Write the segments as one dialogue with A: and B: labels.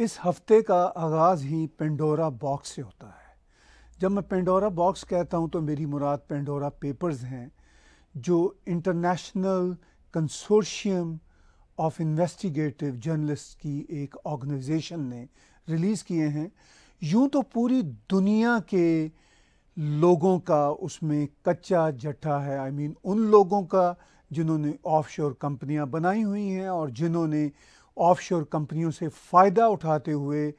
A: इस हफ्ते का आगाज़ ही पेंडोरा बॉक्स से होता है जब मैं पेंडोरा बॉक्स कहता हूँ तो मेरी मुराद पेंडोरा पेपर्स हैं जो international consortium of investigative journalist की एक ऑर्गेनाइजेशन ने रिलीज़ किए हैं यूँ तो पूरी दुनिया के लोगों का उसमें कच्चा जट्ठा है आई I मीन mean, उन लोगों का जिन्होंने ऑफशोर कंपनियां बनाई हुई हैं और जिन्होंने ऑफशोर कंपनियों से फ़ायदा उठाते हुए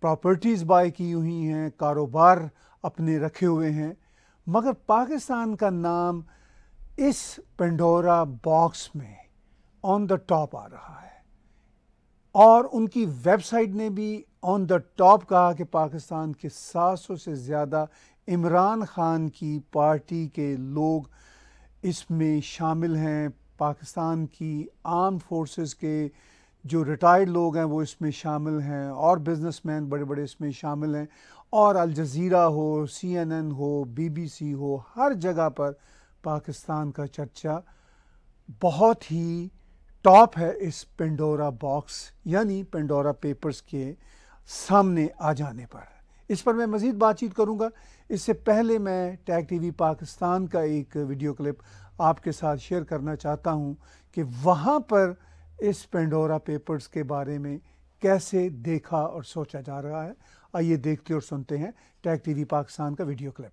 A: प्रॉपर्टीज़ बाय की हुई हैं कारोबार अपने रखे हुए हैं मगर पाकिस्तान का नाम इस पेंडोरा बॉक्स में ऑन द टॉप आ रहा है और उनकी वेबसाइट ने भी ऑन द टॉप कहा कि पाकिस्तान के सौ से ज़्यादा इमरान ख़ान की पार्टी के लोग इसमें शामिल हैं पाकिस्तान की आर्म फोर्सेस के जो रिटायर्ड लोग हैं वो इसमें शामिल हैं और बिजनेसमैन बड़े बड़े इसमें शामिल हैं और अल जजीरा हो सीएनएन हो बीबीसी हो हर जगह पर पाकिस्तान का चर्चा बहुत ही टॉप है इस पेंडोरा बॉक्स यानी पेंडोरा पेपर्स के सामने आ जाने पर इस पर मैं मज़ीद बातचीत करूंगा इससे पहले मैं टैग टीवी पाकिस्तान का एक वीडियो क्लिप आपके साथ शेयर करना चाहता हूं कि वहां पर इस पेंडोरा पेपर्स के बारे में कैसे देखा और सोचा जा रहा है आइए देखते और सुनते हैं टैग टीवी पाकिस्तान का वीडियो क्लिप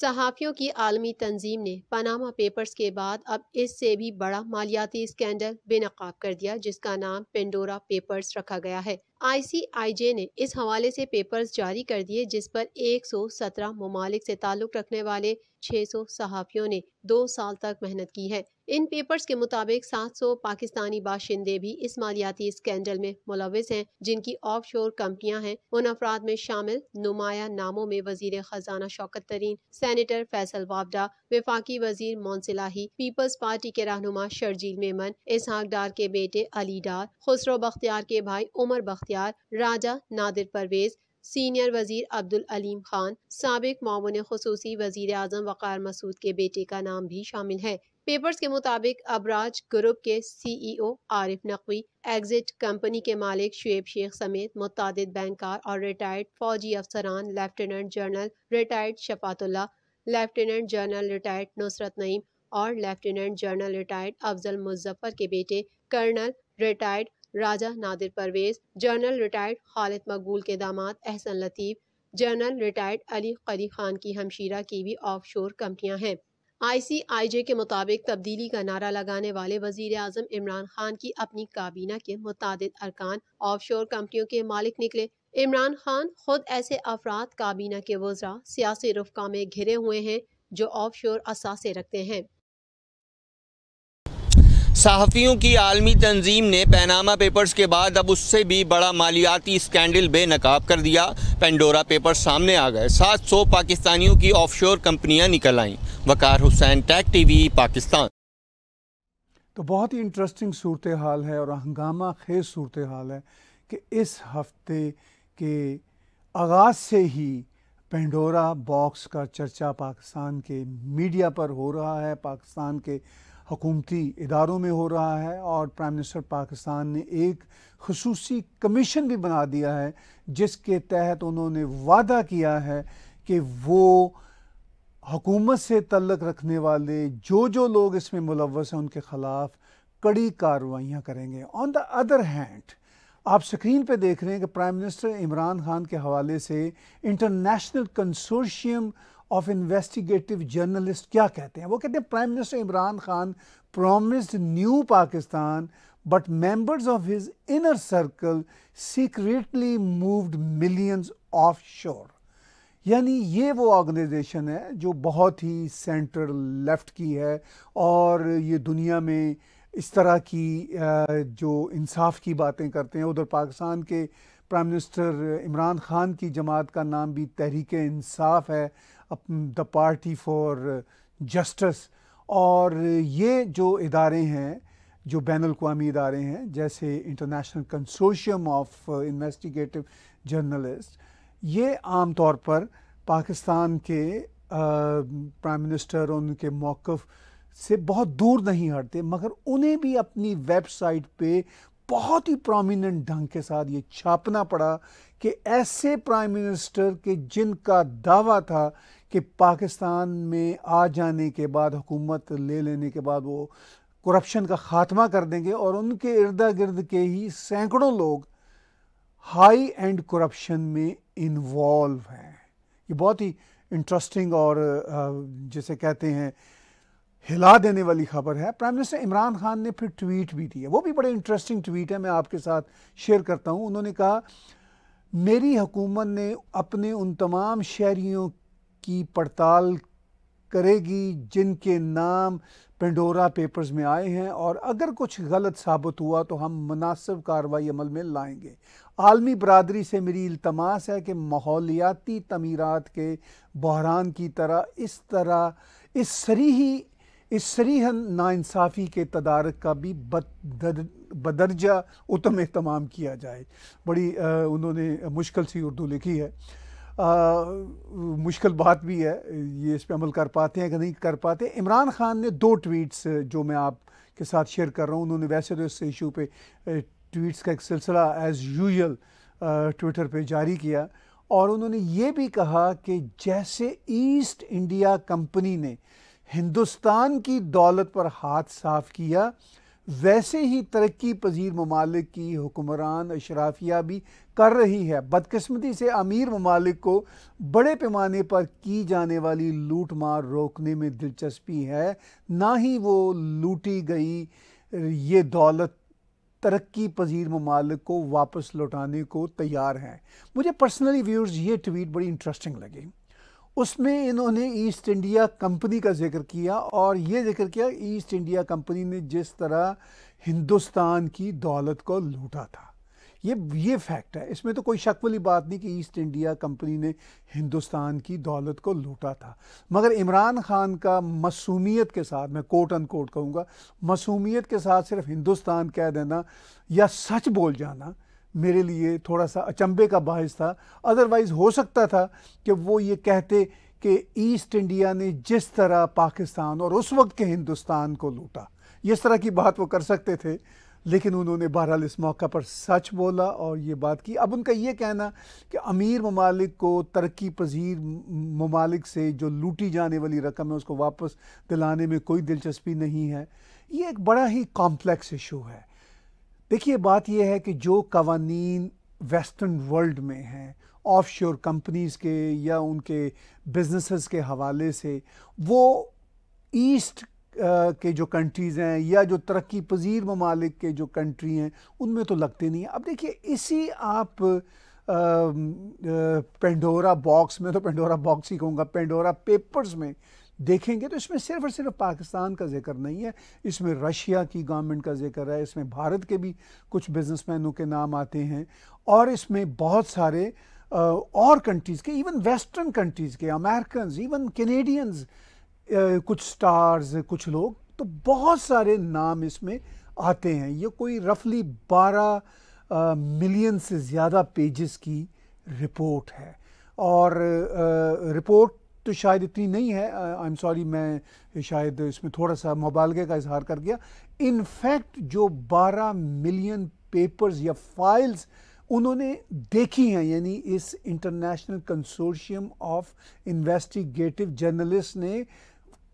B: सहाफ़ियों की आलमी तंजीम ने पनामा पेपर्स के बाद अब इससे भी बड़ा मालियाती स्कैंडल बेनकाब कर दिया जिसका नाम पेंडोरा पेपर्स रखा गया है आईसीआईजे ने इस हवाले से पेपर्स जारी कर दिए जिस पर 117 ममालिक से ताल्लुक़ रखने वाले 600 सहाफ़ियों ने दो साल तक मेहनत की है इन पेपर्स के मुताबिक 700 पाकिस्तानी बाशिंदे भी इस मालियाती स्कैंडल में मुलविस हैं जिनकी ऑफ शोर कंपनियाँ हैं उन अफराद में शामिल नुमाया नामों में वजीर खजाना शौकत तरीन सैनिटर फैसल वाबडा विफाकी वजीर मौनसिलाही पीपल्स पार्टी के रहनुमा शर्जील मेमन इसहाक डार के बेटे अली डार खुसरो बख्तियार के भाई उमर बख्तियार बख्तियार राजा नादिर परवेज सीनियर वजीर अब्दुल अलीम खान सबक मामून खसूस वजीर अजम वक़ार मसूद के बेटे का नाम भी शामिल है पेपर्स के मुताबिक अबराज ग्रुप के सीईओ e आरिफ नकवी एग्जिट कंपनी के मालिक शुएब शेख समेत मुतद बैंकार और रिटायर्ड फौजी अफसरान lieutenant general retired Shafaatullah lieutenant general retired Nusrat Naeem और lieutenant general retired Afzal Muzaffar के बेटे colonel retired Raja Nadir Parvez general retired Khalid Maqbool के दामाद अहसन लतीफ़ जनरल रिटायर्ड अली कली खान की हमशीरा की भी ऑफशोर कंपनियां हैं आईसीआईजे के मुताबिक तब्दीली का नारा लगाने वाले वजीर अजम इमरान खान की अपनी काबीना के मुतद अरकान ऑफशोर कंपनियों के मालिक निकले इमरान खान खुद ऐसे अफराद काबीना के वजरा सियासी रुफका में घिरे हुए हैं जो ऑफशोर असासे रखते हैं
C: सहाफ़ियों की आलमी तंजीम ने पैनामा पेपर्स के
A: बाद अब उससे भी बड़ा मालियाती स्कैंडल बेनकाब कर दिया पेंडोरा पेपर सामने आ गए सात सौ पाकिस्तानियों की ऑफशोर कंपनियां निकल आईं वकार हुसैन टैक टीवी पाकिस्तान तो बहुत ही इंटरेस्टिंग सूरत हाल है और हंगामा खेज सूरत हाल है कि इस हफ्ते के आगाज़ से ही पेंडोरा बॉक्स का चर्चा पाकिस्तान के मीडिया पर हो रहा है पाकिस्तान के हकूमती इदारों में हो रहा है और प्राइम मिनिस्टर पाकिस्तान ने एक खसूसी कमीशन भी बना दिया है जिसके तहत उन्होंने वादा किया है कि वो हकूमत से तल्लक रखने वाले जो जो लोग इसमें मुलवस हैं उनके ख़िलाफ़ कड़ी कार्रवाइयाँ करेंगे ऑन द अदर हैंड आप स्क्रीन पे देख रहे हैं कि प्राइम मिनिस्टर इमरान खान के हवाले से international consortium of investigative journalist क्या कहते हैं वो कहते हैं prime minister Imran Khan promised new Pakistan but members of his inner circle secretly moved millions offshore यानी ये वो ऑर्गेनाइजेशन है जो बहुत ही सेंट्रल लेफ्ट की है और ये दुनिया में इस तरह की जो इंसाफ की बातें करते हैं उधर पाकिस्तान के प्राइम मिनिस्टर इमरान खान की जमात का नाम भी तहरीक इंसाफ है द पार्टी फॉर जस्टिस और ये जो इदारे हैं जो बैन अवी इदारे हैं जैसे international consortium of investigative journalist ये आम तौर पर पाकिस्तान के प्राइम मिनिस्टर और उनके मौक़ से बहुत दूर नहीं हटते मगर उन्हें भी अपनी वेबसाइट पे बहुत ही प्रोमिनेंट ढंग के साथ ये छापना पड़ा कि ऐसे प्राइम मिनिस्टर के जिनका दावा था कि पाकिस्तान में आ जाने के बाद हुकूमत ले लेने के बाद वो करप्शन का खात्मा कर देंगे और उनके इर्दा गिर्द के ही सैकड़ों लोग हाई एंड करप्शन में इन्वॉल्व हैं ये बहुत ही इंटरेस्टिंग और जैसे कहते हैं हिला देने वाली खबर है प्राइम मिनिस्टर इमरान खान ने फिर ट्वीट भी दिया वो भी बड़े इंटरेस्टिंग ट्वीट है मैं आपके साथ शेयर करता हूँ उन्होंने कहा मेरी हुकूमत ने अपने उन तमाम शहरीों की पड़ताल करेगी जिनके नाम पेंडोरा पेपर्स में आए हैं और अगर कुछ गलत साबित हुआ तो हम मुनासिब कार्रवाई अमल में लाएंगे आलमी बरदरी से मेरी इल्तमास है कि माहौलियाती तमीरत के बहरान की तरह इस तरह इस ही इस सरीहन नाानसाफ़ी के तदारक का भी बदर बदरजा उत्तम अहतमाम किया जाए बड़ी आ, उन्होंने मुश्किल सी उर्दू लिखी है आ, मुश्किल बात भी है ये इस पर अमल कर पाते हैं कि नहीं कर पाते इमरान ख़ान ने दो ट्वीट्स जो मैं आप के साथ शेयर कर रहा हूँ उन्होंने वैसे तो इस इशू पे ट्वीट्स का एक सिलसिला एज़ यूजल ट्विटर पे जारी किया और उन्होंने ये भी कहा कि जैसे ईस्ट इंडिया कंपनी ने हिंदुस्तान की दौलत पर हाथ साफ किया वैसे ही तरक्की पजीर ममालिक की हुक्मरान अशराफिया भी कर रही है बदकस्मती से अमीर ममालिक को बड़े पैमाने पर की जाने वाली लूट मार रोकने में दिलचस्पी है ना ही वो लूटी गई ये दौलत तरक्की पजीर ममालिक को वापस लौटाने को तैयार हैं मुझे पर्सनली व्यूर्स ये ट्वीट बड़ी इंटरेस्टिंग लगी उसमें इन्होंने ईस्ट इंडिया कंपनी का जिक्र किया और ये जिक्र किया ईस्ट इंडिया कंपनी ने जिस तरह हिंदुस्तान की दौलत को लूटा था ये ये फैक्ट है इसमें तो कोई शक वाली बात नहीं कि ईस्ट इंडिया कंपनी ने हिंदुस्तान की दौलत को लूटा था मगर इमरान खान का मसूमियत के साथ मैं कोट अन कोट कहूँगा मसूमियत के साथ सिर्फ हिंदुस्तान कह देना या सच बोल जाना मेरे लिए थोड़ा सा अचंभे का बायस था अदरवाइज़ हो सकता था कि वो ये कहते कि ईस्ट इंडिया ने जिस तरह पाकिस्तान और उस वक्त के हिंदुस्तान को लूटा इस तरह की बात वो कर सकते थे लेकिन उन्होंने बहरहाल इस मौका पर सच बोला और ये बात की अब उनका ये कहना कि अमीर ममालिक को तरक्की पजीर ममालिक से जो लूटी जाने वाली रकम है उसको वापस दिलाने में कोई दिलचस्पी नहीं है ये एक बड़ा ही कॉम्प्लेक्स इशू है देखिए बात यह है कि जो कवानीन वेस्टर्न वर्ल्ड में हैं ऑफ शोर कंपनीज़ के या उनके बिजनेसेस के हवाले से वो ईस्ट के जो कंट्रीज़ हैं या जो तरक्की पजीर ममालिक के जो कंट्री हैं उनमें तो लगते नहीं हैं अब देखिए इसी आप आ, आ, पेंडोरा बॉक्स में तो पेंडोरा बॉक्स ही कहूँगा पेंडोरा पेपर्स में देखेंगे तो इसमें सिर्फ और सिर्फ पाकिस्तान का जिक्र नहीं है इसमें रशिया की गवर्नमेंट का जिक्र है इसमें भारत के भी कुछ बिजनेसमैनों के नाम आते हैं और इसमें बहुत सारे और कंट्रीज़ के इवन वेस्टर्न कंट्रीज़ के अमेरिकन इवन कैनेडियंस कुछ स्टार्स कुछ लोग तो बहुत सारे नाम इसमें आते हैं ये कोई रफली बारह मिलियन से ज़्यादा पेजेस की रिपोर्ट है और रिपोर्ट तो शायद इतनी नहीं है आई एम सॉरी मैं शायद इसमें थोड़ा सा मुबालगे का इजहार कर गया इनफैक्ट जो 12 मिलियन पेपर्स या फाइल्स उन्होंने देखी हैं यानी इस international consortium of investigative journalist ने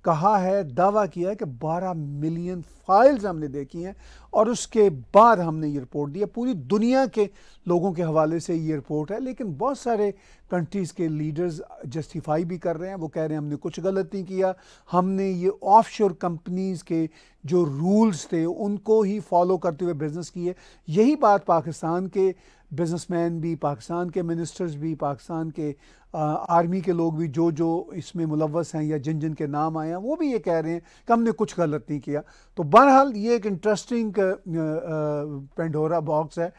A: कहा है दावा किया है कि 12 मिलियन फाइल्स हमने देखी हैं और उसके बाद हमने ये रिपोर्ट दी है पूरी दुनिया के लोगों के हवाले से ये रिपोर्ट है लेकिन बहुत सारे कंट्रीज़ के लीडर्स जस्टिफाई भी कर रहे हैं वो कह रहे हैं हमने कुछ गलत नहीं किया हमने ये ऑफशोर कंपनीज़ के जो रूल्स थे उनको ही फॉलो करते हुए बिज़नेस किए यही बात पाकिस्तान के बिजनेसमैन भी पाकिस्तान के मिनिस्टर्स भी पाकिस्तान के आ, आर्मी के लोग भी जो जो इसमें मुलवस हैं या जिन जिन के नाम आए हैं वो भी ये कह रहे हैं कि हमने कुछ गलत नहीं किया तो बहरहाल ये एक इंटरेस्टिंग पेंडोरा बॉक्स है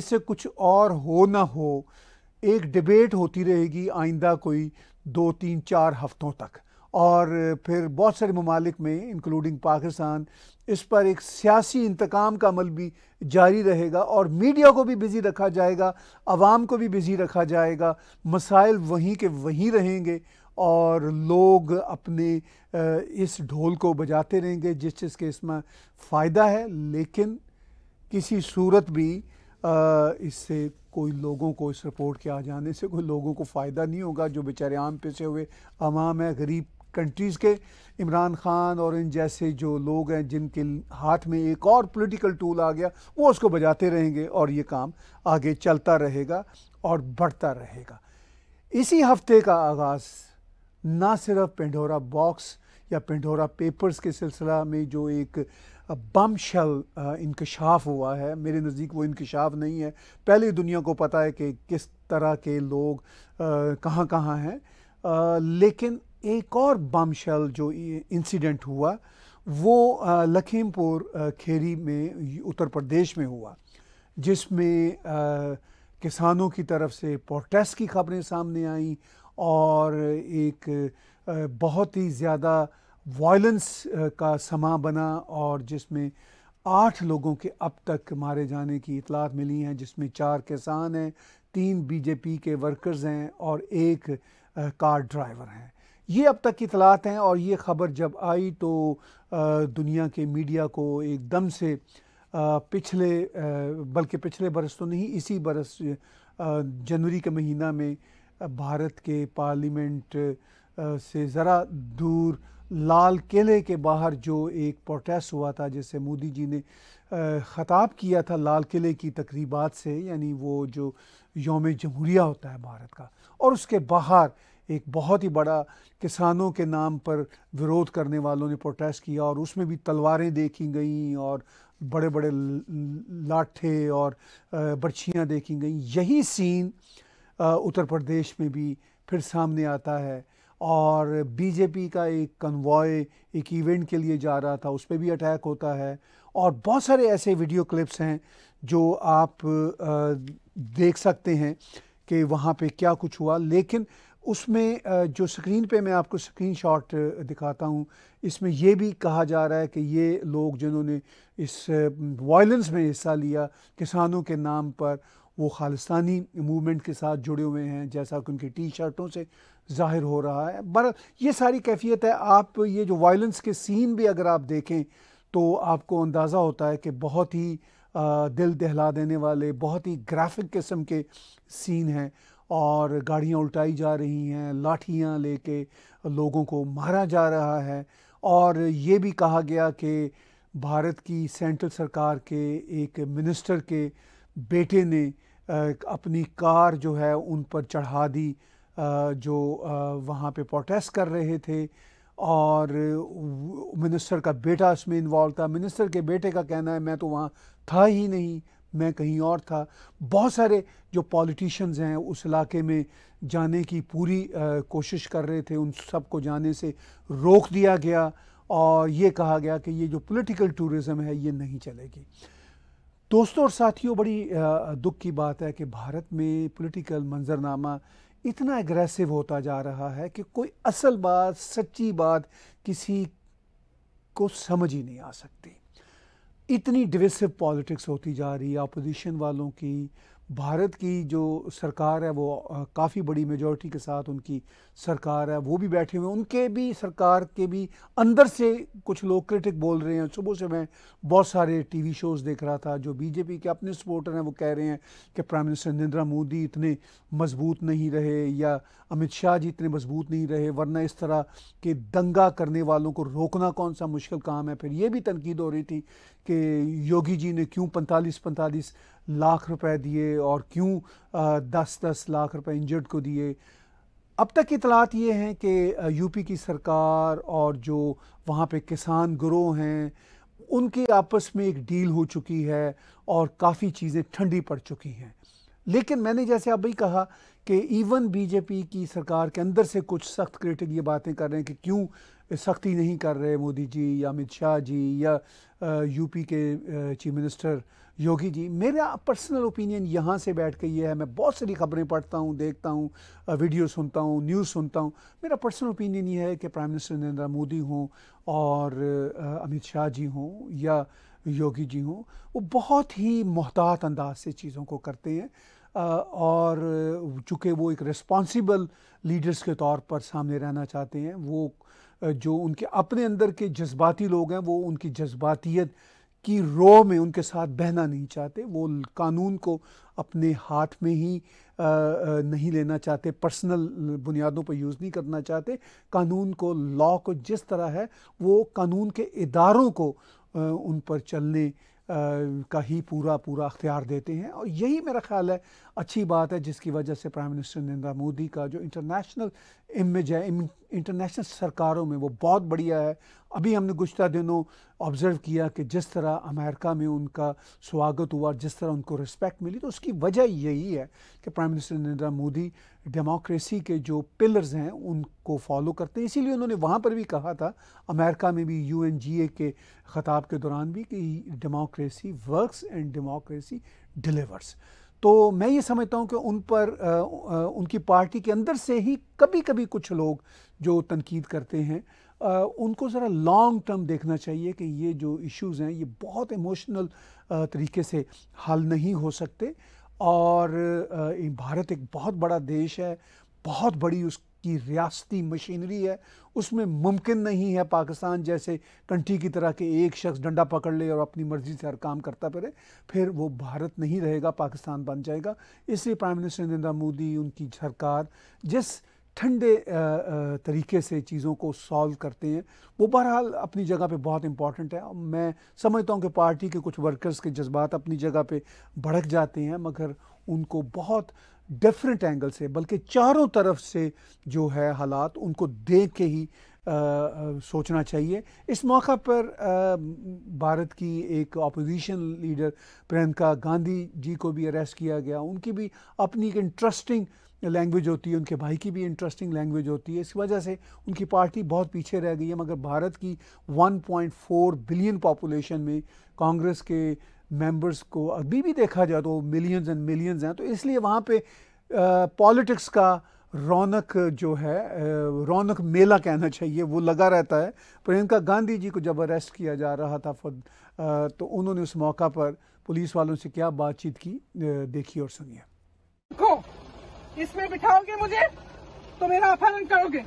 A: इससे कुछ और हो ना हो एक डिबेट होती रहेगी आइंदा कोई दो तीन चार हफ्तों तक और फिर बहुत सारे ममालिक में इंक्लूडिंग पाकिस्तान इस पर एक सियासी इंतकाम का अमल भी जारी रहेगा और मीडिया को भी बिज़ी रखा जाएगा आवाम को भी बिज़ी रखा जाएगा मसाइल वहीं के वहीं रहेंगे और लोग अपने इस ढोल को बजाते रहेंगे जिस चीज़ के इसमें फ़ायदा है लेकिन किसी सूरत भी इससे कोई लोगों को इस रिपोर्ट के आ जाने से कोई लोगों को फ़ायदा नहीं होगा जो बेचारे आम पिसे हुए अवाम है गरीब कंट्रीज़ के इमरान खान और इन जैसे जो लोग हैं जिनके हाथ में एक और पॉलिटिकल टूल आ गया वो उसको बजाते रहेंगे और ये काम आगे चलता रहेगा और बढ़ता रहेगा इसी हफ्ते का आगाज़ ना सिर्फ पेंडोरा बॉक्स या पेंडोरा पेपर्स के सिलसिला में जो एक बम शल इंकशाफ हुआ है मेरे नज़दीक वो इंकशाफ नहीं है पहले दुनिया को पता है कि किस तरह के लोग कहाँ कहाँ हैं लेकिन एक और बमशल जो इंसिडेंट हुआ वो लखीमपुर खेरी में उत्तर प्रदेश में हुआ जिसमें किसानों की तरफ से प्रोटेस्ट की खबरें सामने आई और एक बहुत ही ज़्यादा वायलेंस का समा बना और जिसमें आठ लोगों के अब तक मारे जाने की इतलात मिली हैं जिसमें चार किसान हैं तीन बीजेपी के वर्कर्स हैं और एक कार ड्राइवर हैं ये अब तक की इतलात हैं और ये ख़बर जब आई तो दुनिया के मीडिया को एकदम से पिछले बल्कि पिछले बरस तो नहीं इसी बरस जनवरी के महीना में भारत के पार्लियामेंट से ज़रा दूर लाल किले के बाहर जो एक प्रोटेस्ट हुआ था जिससे मोदी जी ने ख़ताब किया था लाल किले की तकरीबात से यानी वो जो योम जमहूरिया होता है भारत का और उसके बाहर एक बहुत ही बड़ा किसानों के नाम पर विरोध करने वालों ने प्रोटेस्ट किया और उसमें भी तलवारें देखी गई और बड़े बड़े लाठे और बर्छियाँ देखी गई यही सीन उत्तर प्रदेश में भी फिर सामने आता है और बीजेपी का एक कन्वॉय एक इवेंट के लिए जा रहा था उस पर भी अटैक होता है और बहुत सारे ऐसे वीडियो क्लिप्स हैं जो आप देख सकते हैं कि वहाँ पे क्या कुछ हुआ लेकिन उसमें जो स्क्रीन पे मैं आपको स्क्रीन शॉट दिखाता हूँ इसमें यह भी कहा जा रहा है कि ये लोग जिन्होंने इस वायलेंस में हिस्सा लिया किसानों के नाम पर वो खालिस्तानी मूवमेंट के साथ जुड़े हुए हैं जैसा कि उनकी टी शर्टों से जाहिर हो रहा है बर ये सारी कैफियत है आप ये जो वायलेंस के सीन भी अगर आप देखें तो आपको अंदाज़ा होता है कि बहुत ही दिल दहला देने वाले बहुत ही ग्राफिक किस्म के सीन हैं और गाड़ियाँ उल्टाई जा रही हैं लाठियाँ लेके लोगों को मारा जा रहा है और ये भी कहा गया कि भारत की सेंट्रल सरकार के एक मिनिस्टर के बेटे ने अपनी कार जो है उन पर चढ़ा दी जो वहाँ पे प्रोटेस्ट कर रहे थे और मिनिस्टर का बेटा इसमें इन्वॉल्व था मिनिस्टर के बेटे का कहना है मैं तो वहाँ था ही नहीं मैं कहीं और था बहुत सारे जो पॉलिटिशियंस हैं उस इलाके में जाने की पूरी आ, कोशिश कर रहे थे उन सब को जाने से रोक दिया गया और ये कहा गया कि ये जो पॉलिटिकल टूरिज़म है ये नहीं चलेगी दोस्तों और साथियों बड़ी दुख की बात है कि भारत में पॉलिटिकल मंजरनामा इतना एग्रेसिव होता जा रहा है कि कोई असल बात सच्ची बात किसी को समझ ही नहीं आ सकती इतनी डिविसिव पॉलिटिक्स होती जा रही है अपोजिशन वालों की भारत की जो सरकार है वो काफ़ी बड़ी मेजोरिटी के साथ उनकी सरकार है वो भी बैठे हुए हैं उनके भी सरकार के भी अंदर से कुछ लोग क्रिटिक बोल रहे हैं सुबह से मैं बहुत सारे टीवी शोज़ देख रहा था जो बीजेपी के अपने सपोर्टर हैं वो कह रहे हैं कि प्राइम मिनिस्टर नरेंद्र मोदी इतने मजबूत नहीं रहे या अमित शाह जी इतने मजबूत नहीं रहे वरना इस तरह के दंगा करने वालों को रोकना कौन सा मुश्किल काम है फिर ये भी तनकीद हो रही थी कि योगी जी ने क्यों पैंतालीस पैंतालीस लाख रुपए दिए और क्यों दस दस लाख रुपए इंजर्ड को दिए अब तक इतलात ये हैं कि यूपी की सरकार और जो वहाँ पे किसान ग्रोह हैं उनके आपस में एक डील हो चुकी है और काफ़ी चीज़ें ठंडी पड़ चुकी हैं लेकिन मैंने जैसे अब भी कहा कि इवन बीजेपी की सरकार के अंदर से कुछ सख्त क्रिटिक ये बातें कर रहे हैं कि क्यों सख्ती नहीं कर रहे मोदी जी या अमित शाह जी या यूपी के चीफ मिनिस्टर योगी जी मेरा पर्सनल ओपिनियन यहाँ से बैठ के ये है मैं बहुत सारी खबरें पढ़ता हूँ देखता हूँ वीडियो सुनता हूँ न्यूज़ सुनता हूँ मेरा पर्सनल ओपिनियन ये है कि प्राइम मिनिस्टर नरेंद्र मोदी हों और अमित शाह जी हों या योगी जी हों वो बहुत ही मोहतात अंदाज से चीज़ों को करते हैं और चूँकि वो एक रिस्पॉन्सिबल लीडर्स के तौर पर सामने रहना चाहते हैं वो जो उनके अपने अंदर के जज्बाती लोग हैं वो उनकी जज्बातीत की रो में उनके साथ बहना नहीं चाहते वो कानून को अपने हाथ में ही नहीं लेना चाहते पर्सनल बुनियादों पर यूज़ नहीं करना चाहते कानून को लॉ को जिस तरह है वो कानून के इदारों को उन पर चलने का ही पूरा पूरा अख्तियार देते हैं और यही मेरा ख्याल है अच्छी बात है जिसकी वजह से प्राइम मिनिस्टर नरेंद्र मोदी का जो इंटरनेशनल इमेज है इंटरनेशनल सरकारों में वो बहुत बढ़िया है अभी हमने गुजत दिनों ऑब्ज़र्व किया कि जिस तरह अमेरिका में उनका स्वागत हुआ जिस तरह उनको रिस्पेक्ट मिली तो उसकी वजह यही है कि prime minister Narendra Modi democracy के जो पिलर्स हैं उनको फॉलो करते हैं इसीलिए उन्होंने वहाँ पर भी कहा था अमेरिका में भी यू के ख़ताब के दौरान भी कि democracy works and democracy delivers तो मैं ये समझता हूँ कि उन पर आ, आ, उनकी पार्टी के अंदर से ही कभी कभी कुछ लोग जो तनकीद करते हैं आ, उनको ज़रा लॉन्ग टर्म देखना चाहिए कि ये जो इश्यूज़ हैं ये बहुत इमोशनल तरीके से हल नहीं हो सकते और भारत एक बहुत बड़ा देश है बहुत बड़ी उस की रियासती मशीनरी है उसमें मुमकिन नहीं है पाकिस्तान जैसे कंट्री की तरह के एक शख्स डंडा पकड़ ले और अपनी मर्ज़ी से हर काम करता फिरे फिर वो भारत नहीं रहेगा पाकिस्तान बन जाएगा इसलिए प्राइम मिनिस्टर नरेंद्र मोदी उनकी सरकार जिस ठंडे तरीके से चीज़ों को सॉल्व करते हैं वो बहरहाल अपनी जगह पे बहुत इम्पॉर्टेंट है मैं समझता हूँ कि पार्टी के कुछ वर्कर्स के जज्बात अपनी जगह पे भड़क जाते हैं मगर उनको बहुत डिफरेंट एंगल से बल्कि चारों तरफ से जो है हालात उनको देख के ही आ, आ, सोचना चाहिए इस मौका पर आ, भारत की एक अपोजिशन लीडर प्रियंका गांधी जी को भी अरेस्ट किया गया उनकी भी अपनी एक इंटरेस्टिंग लैंग्वेज होती है उनके भाई की भी इंटरेस्टिंग लैंग्वेज होती है इस वजह से उनकी पार्टी बहुत पीछे रह गई है मगर भारत की 1.4 बिलियन पॉपुलेशन में कांग्रेस के मेंबर्स को अभी भी देखा जाए तो मिलियंस एंड मिलियंस हैं तो इसलिए वहाँ पे पॉलिटिक्स का रौनक जो है रौनक मेला कहना चाहिए वो लगा रहता है प्रियंका गांधी जी को जब अरेस्ट किया जा रहा था फॉर तो उन्होंने उस मौका पर पुलिस वालों से क्या बातचीत की देखिए और सुनिए
C: इसमें बिठाओगे मुझे तो मेरा अपहरण करोगे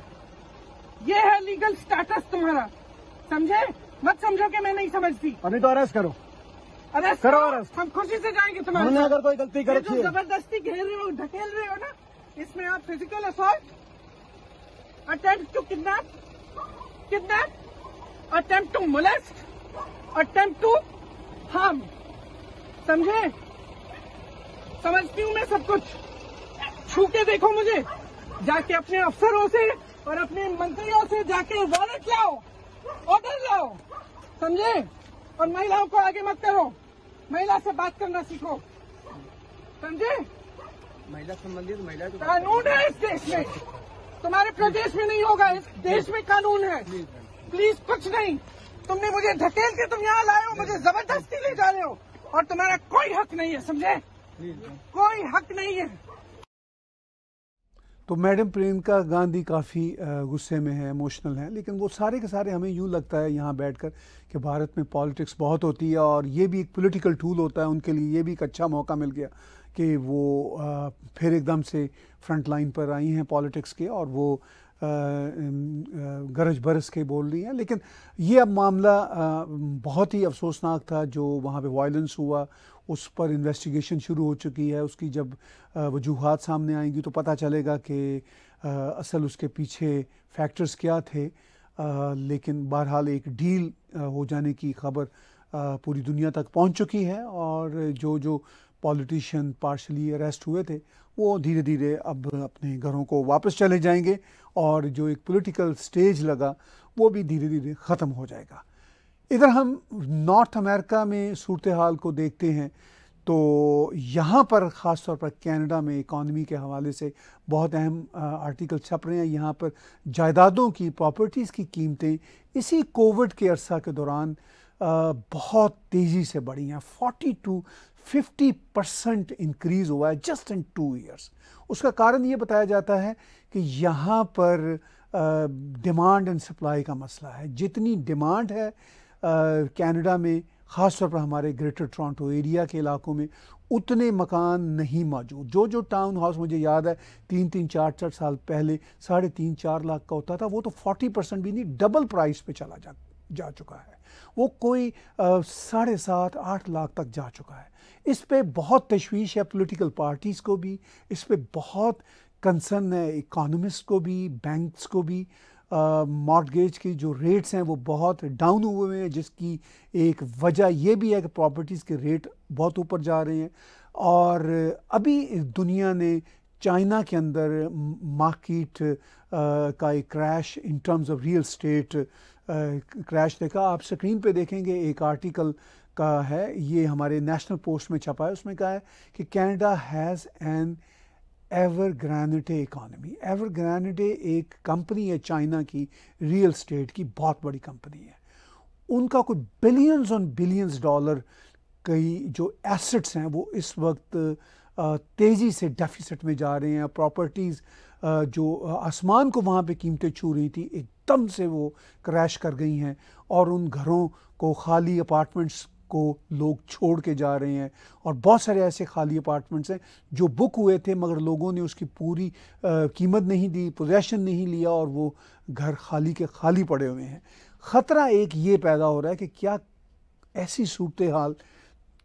C: ये है लीगल स्टेटस तुम्हारा समझे मत समझो कि मैं नहीं समझती अभी तो अरेस्ट करो अरेस्ट करो अरेस्ट हम खुशी से जाएंगे तुम्हारे अगर कोई गलती कर तुम जबरदस्ती घेर रहे हो ढकेल रहे हो ना इसमें आप physical assault attempt to kidnap kidnap attempt to molest attempt to harm समझे समझती हूँ मैं सब कुछ छू के देखो मुझे जाके अपने अफसरों से और अपने मंत्रियों से जाके वॉलेट लाओ ऑर्डर लाओ समझे और महिलाओं को आगे मत करो महिला से बात करना सीखो समझे महिला संबंधित महिला कानून है इस देश में तुम्हारे प्रदेश में नहीं होगा इस देश में कानून है प्लीज कुछ नहीं तुमने मुझे धकेल के तुम यहाँ लाए हो मुझे जबरदस्ती ले जा रहे हो और तुम्हारा कोई हक नहीं है समझे कोई हक नहीं है
A: तो मैडम प्रियंका गांधी काफ़ी गुस्से में है इमोशनल हैं लेकिन वो सारे के सारे हमें यूँ लगता है यहाँ बैठकर कि भारत में पॉलिटिक्स बहुत होती है और ये भी एक पॉलिटिकल टूल होता है उनके लिए ये भी एक अच्छा मौका मिल गया कि वो फिर एकदम से फ्रंट लाइन पर आई हैं पॉलिटिक्स के और वो गरज बरस के बोल रही हैं लेकिन ये अब मामला बहुत ही अफसोसनाक था जो वहाँ पे वायलेंस हुआ उस पर इन्वेस्टिगेशन शुरू हो चुकी है उसकी जब वजूहत सामने आएंगी तो पता चलेगा कि असल उसके पीछे फैक्टर्स क्या थे लेकिन बहरहाल एक डील हो जाने की खबर पूरी दुनिया तक पहुंच चुकी है और जो जो पॉलिटिशियन पार्शली अरेस्ट हुए थे वो धीरे धीरे अब अपने घरों को वापस चले जाएंगे और जो एक पॉलिटिकल स्टेज लगा वो भी धीरे धीरे ख़त्म हो जाएगा इधर हम नॉर्थ अमेरिका में सूरत हाल को देखते हैं तो यहाँ पर ख़ास तौर पर कनाडा में इकॉनमी के हवाले से बहुत अहम आर्टिकल छप रहे हैं यहाँ पर जायदादों की प्रॉपर्टीज़ की कीमतें इसी कोविड के अरसा के दौरान बहुत तेज़ी से बढ़ी हैं 42 फिफ्टी परसेंट इंक्रीज़ हुआ है जस्ट इन टू ईयर्स उसका कारण ये बताया जाता है कि यहाँ पर डिमांड एंड सप्लाई का मसला है जितनी डिमांड है कनाडा uh, में ख़ास तौर पर हमारे ग्रेटर टोरंटो एरिया के इलाकों में उतने मकान नहीं मौजूद जो जो टाउन हाउस मुझे याद है तीन तीन चार चार साल पहले साढ़े तीन चार लाख का होता था वो तो फोर्टी परसेंट भी नहीं डबल प्राइस पे चला जा जा चुका है वो कोई साढ़े सात आठ लाख तक जा चुका है इस पे बहुत तशवीश है पॉलिटिकल पार्टीज़ को भी इस पे बहुत कंसर्न है इकोनॉमिस्ट को भी बैंक्स को भी मॉडगेज uh, की जो रेट्स हैं वो बहुत डाउन हुए हैं जिसकी एक वजह यह भी है कि प्रॉपर्टीज़ के रेट बहुत ऊपर जा रहे हैं और अभी दुनिया ने चाइना के अंदर मार्किट uh, का एक crash in terms of real estate crash देखा आप स्क्रीन पे देखेंगे एक आर्टिकल का है ये हमारे नेशनल पोस्ट में छपा है उसमें कहा है कि Canada has an Evergrande economy Evergrande एक कंपनी है चाइना की रियल स्टेट की बहुत बड़ी कंपनी है उनका कोई बिलियंस ऑन बिलियंस डॉलर कई जो एसेट्स हैं वो इस वक्त तेज़ी से डेफिसिट में जा रहे हैं प्रॉपर्टीज़ जो आसमान को वहाँ पे कीमतें छू रही थी एकदम से वो क्रैश कर गई हैं और उन घरों को खाली अपार्टमेंट्स को लोग छोड़ के जा रहे हैं और बहुत सारे ऐसे खाली अपार्टमेंट्स हैं जो बुक हुए थे मगर लोगों ने उसकी पूरी आ, कीमत नहीं दी पोजेशन नहीं लिया और वो घर खाली के खाली पड़े हुए हैं ख़तरा एक ये पैदा हो रहा है कि क्या ऐसी सूरत हाल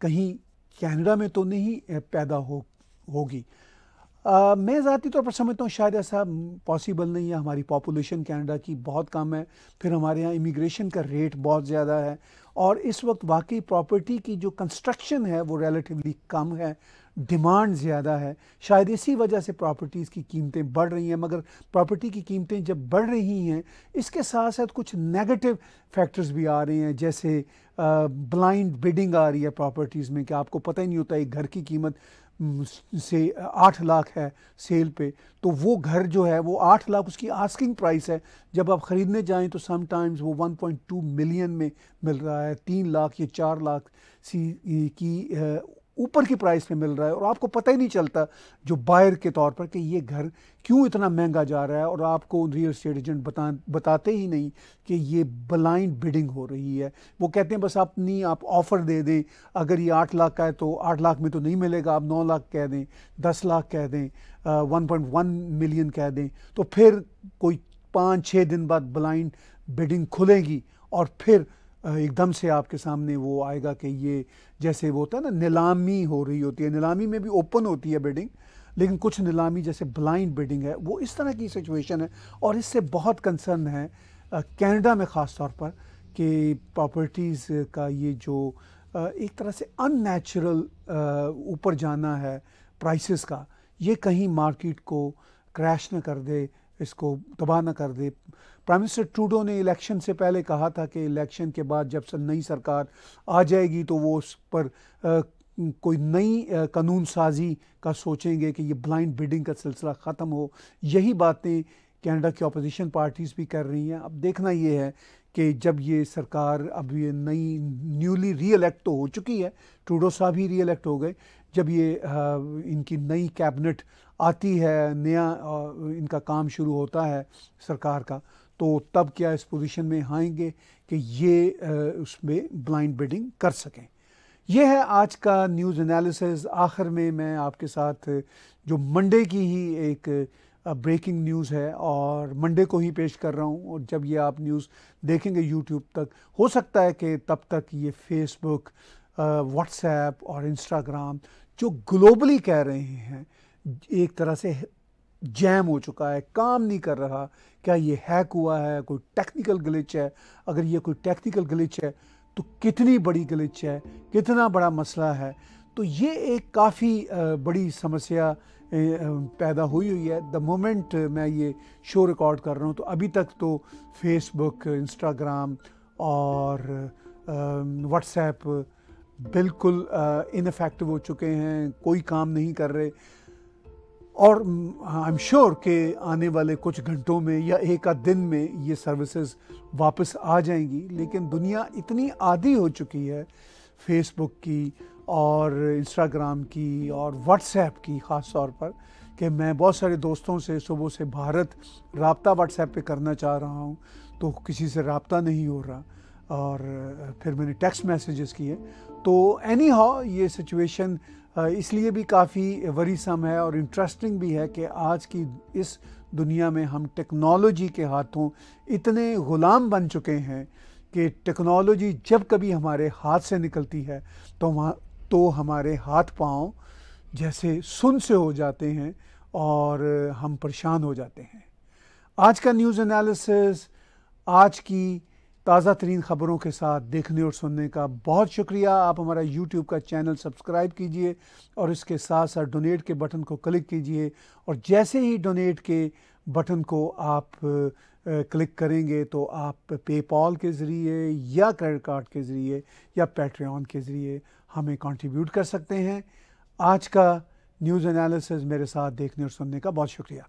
A: कहीं कैनेडा में तो नहीं पैदा हो होगी Uh, मैं ज़ाती तौर पर समझता हूँ शायद ऐसा पॉसिबल नहीं है हमारी पॉपुलेशन कनाडा की बहुत कम है फिर हमारे यहाँ इमिग्रेशन का रेट बहुत ज़्यादा है और इस वक्त वाकई प्रॉपर्टी की जो कंस्ट्रक्शन है वो रिलेटिवली कम है डिमांड ज़्यादा है शायद इसी वजह से प्रॉपर्टीज़ की कीमतें बढ़ रही हैं मगर प्रॉपर्टी की कीमतें जब बढ़ रही हैं इसके साथ साथ कुछ नेगेटिव फैक्टर्स भी आ रहे हैं जैसे ब्लाइंड uh, बिडिंग आ रही है प्रॉपर्टीज़ में कि आपको पता ही नहीं होता एक घर की कीमत से आठ लाख है सेल पे तो वो घर जो है वो आठ लाख उसकी आस्किंग प्राइस है जब आप ख़रीदने जाएं तो समटाइम्स वो 1.2 मिलियन में मिल रहा है तीन लाख या चार लाख सी की ऊपर की प्राइस में मिल रहा है और आपको पता ही नहीं चलता जो बायर के तौर पर कि ये घर क्यों इतना महंगा जा रहा है और आपको रियल स्टेट एजेंट बता बताते ही नहीं कि ये ब्लाइंड बिडिंग हो रही है वो कहते हैं बस अपनी आप ऑफ़र दे दें अगर ये आठ लाख का है तो आठ लाख में तो नहीं मिलेगा आप नौ लाख कह दें दस लाख कह दें वन पॉइंट वन मिलियन कह दें तो फिर कोई पाँच छः दिन बाद ब्लाइंड बिडिंग खुलेगी और फिर एकदम से आपके सामने वो आएगा कि ये जैसे वो होता है ना नीलामी हो रही होती है नीलामी में भी ओपन होती है बिडिंग लेकिन कुछ नीलामी जैसे ब्लाइंड बिडिंग है वो इस तरह की सिचुएशन है और इससे बहुत कंसर्न है कनाडा में ख़ास तौर पर कि प्रॉपर्टीज़ का ये जो एक तरह से अननेचुरल ऊपर जाना है प्राइसेस का ये कहीं मार्केट को क्रैश ना कर दे इसको तबाह न कर दे प्राइम मिनिस्टर ट्रूडो ने इलेक्शन से पहले कहा था कि इलेक्शन के बाद जब नई सरकार आ जाएगी तो वो उस पर आ, कोई नई कानून साजी का सोचेंगे कि ये ब्लाइंड बिडिंग का सिलसिला ख़त्म हो यही बातें कनाडा की अपोजिशन पार्टीज़ भी कर रही हैं अब देखना ये है कि जब ये सरकार अब ये नई न्यूली री तो हो चुकी है ट्रूडो साहब ही री हो गए जब ये आ, इनकी नई कैबिनेट आती है नया इनका काम शुरू होता है सरकार का तो तब क्या इस पोजीशन में आएंगे कि ये उसमें ब्लाइंड बिडिंग कर सकें यह है आज का न्यूज़ एनालिसिस आखिर में मैं आपके साथ जो मंडे की ही एक ब्रेकिंग न्यूज़ है और मंडे को ही पेश कर रहा हूँ और जब ये आप न्यूज़ देखेंगे यूट्यूब तक हो सकता है कि तब तक ये फेसबुक व्हाट्सएप और इंस्टाग्राम जो ग्लोबली कह रहे हैं एक तरह से जैम हो चुका है काम नहीं कर रहा क्या ये हैक हुआ है कोई टेक्निकल गलिच है अगर ये कोई टेक्निकल ग्लिच है तो कितनी बड़ी गलिच है कितना बड़ा मसला है तो ये एक काफ़ी बड़ी समस्या पैदा हुई हुई है द मोमेंट मैं ये शो रिकॉर्ड कर रहा हूँ तो अभी तक तो फेसबुक इंस्टाग्राम और व्हाट्सएप बिल्कुल इनफेक्टिव हो चुके हैं कोई काम नहीं कर रहे और आई एम श्योर के आने वाले कुछ घंटों में या एक आध दिन में ये सर्विसेज वापस आ जाएंगी लेकिन दुनिया इतनी आदि हो चुकी है फेसबुक की और इंस्टाग्राम की और व्हाट्सएप की ख़ास तौर पर कि मैं बहुत सारे दोस्तों से सुबह से भारत रबता व्हाट्सएप पे करना चाह रहा हूँ तो किसी से रबता नहीं हो रहा और फिर मैंने टेक्स्ट मैसेजेस किए तो एनी हाउ ये सिचुएशन इसलिए भी काफ़ी वरीसम है और इंटरेस्टिंग भी है कि आज की इस दुनिया में हम टेक्नोलॉजी के हाथों इतने ग़ुलाम बन चुके हैं कि टेक्नोलॉजी जब कभी हमारे हाथ से निकलती है तो वहाँ तो हमारे हाथ पाँव जैसे सुन से हो जाते हैं और हम परेशान हो जाते हैं आज का न्यूज़ एनालिसिस आज की ताज़ा तरीन ख़बरों के साथ देखने और सुनने का बहुत शुक्रिया आप हमारा यूट्यूब का चैनल सब्सक्राइब कीजिए और इसके साथ साथ डोनेट के बटन को क्लिक कीजिए और जैसे ही डोनेट के बटन को आप क्लिक करेंगे तो आप पेपॉल के ज़रिए या क्रेडिट कार्ड के ज़रिए या पेट्रियन के ज़रिए हमें कंट्रीब्यूट कर सकते हैं आज का न्यूज़ एनालिसिस मेरे साथ देखने और सुनने का बहुत शुक्रिया